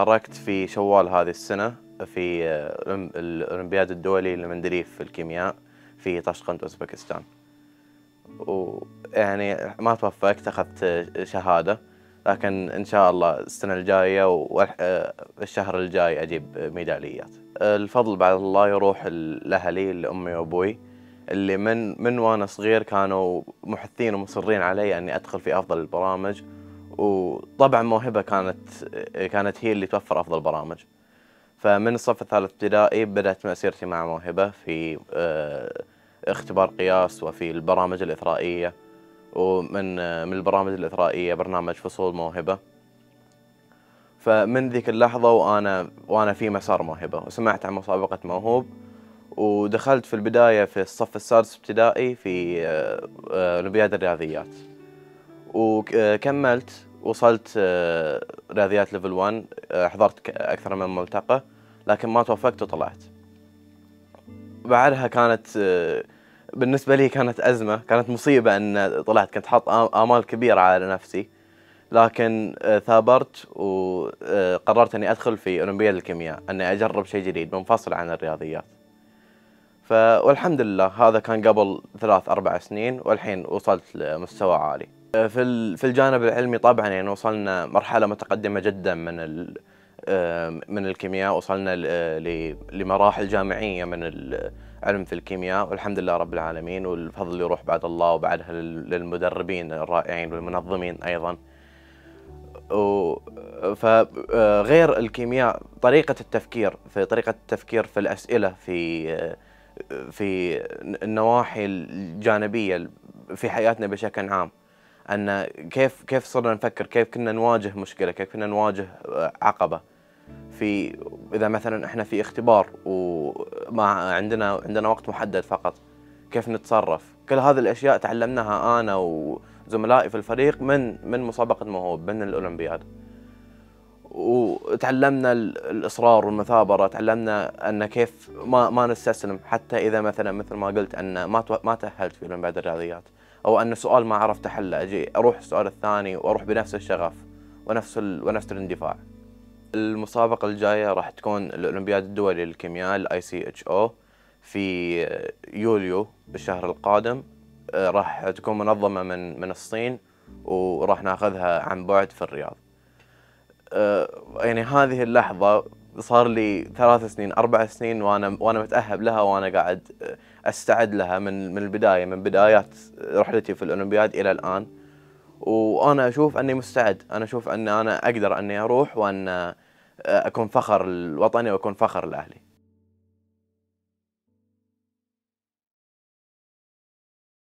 شاركت في شوال هذه السنة في آه، الأولمبياد الدولي لمندليف في الكيمياء في طشقند أوزبكستان ويعني ما توفقت أخذت شهادة لكن إن شاء الله السنة الجاية والشهر آه، الجاي أجيب ميداليات الفضل بعد الله يروح لأهلي لأمي وأبوي اللي من من وأنا صغير كانوا محثين ومصرين علي أني أدخل في أفضل البرامج وطبعا موهبه كانت كانت هي اللي توفر افضل برامج فمن الصف الثالث ابتدائي بدات مسيرتي مع موهبه في آه، اختبار قياس وفي البرامج الاثرائيه ومن آه، من البرامج الاثرائيه برنامج فصول موهبه فمن ذيك اللحظه وانا وانا في مسار موهبه وسمعت عن مسابقه موهوب ودخلت في البدايه في الصف السادس ابتدائي في آه، اولمبياد الرياضيات وكملت وصلت آه، رياضيات ليفل 1 آه، حضرت اكثر من ملتقى لكن ما توفقت وطلعت بعدها كانت آه، بالنسبة لي كانت أزمة كانت مصيبة أن طلعت كنت حاط آمال كبيرة على نفسي لكن ثابرت وقررت أني أدخل في أولمبياد الكيمياء أني أجرب شيء جديد منفصل عن الرياضيات ف والحمد لله هذا كان قبل ثلاث أربع سنين والحين وصلت لمستوى عالي أه، في في الجانب العلمي طبعا يعني وصلنا مرحله متقدمه جدا من أه، من الكيمياء وصلنا لمراحل جامعيه من العلم في الكيمياء والحمد لله رب العالمين والفضل يروح بعد الله وبعدها للمدربين الرائعين والمنظمين ايضا فغير أه، الكيمياء طريقه التفكير في طريقه التفكير في الاسئله في في النواحي الجانبيه في حياتنا بشكل عام ان كيف كيف صرنا نفكر كيف كنا نواجه مشكله كيف كنا نواجه عقبه في اذا مثلا احنا في اختبار وما عندنا عندنا وقت محدد فقط كيف نتصرف كل هذه الاشياء تعلمناها انا وزملائي في الفريق من من مسابقه موهوب من الاولمبياد وتعلمنا الاصرار والمثابره تعلمنا ان كيف ما ما نستسلم حتى اذا مثلا مثل ما قلت ان ما ما تاهلت في بعد الرياضيات او ان سؤال ما عرفت احله اجي اروح السؤال الثاني واروح بنفس الشغف ونفس ال... ونفس الاندفاع المسابقه الجايه راح تكون الاولمبياد الدولي للكيمياء الاي سي اتش او في يوليو الشهر القادم آه، راح تكون منظمه من من الصين وراح ناخذها عن بعد في الرياض آه، يعني هذه اللحظة صار لي ثلاث سنين أربع سنين وأنا وأنا متأهب لها وأنا قاعد آه، أستعد لها من من البداية من بدايات رحلتي في الأولمبياد إلى الآن وأنا أشوف أني مستعد أنا أشوف أن أنا أقدر أني أروح وأن آه، أكون فخر الوطني وأكون فخر الأهلي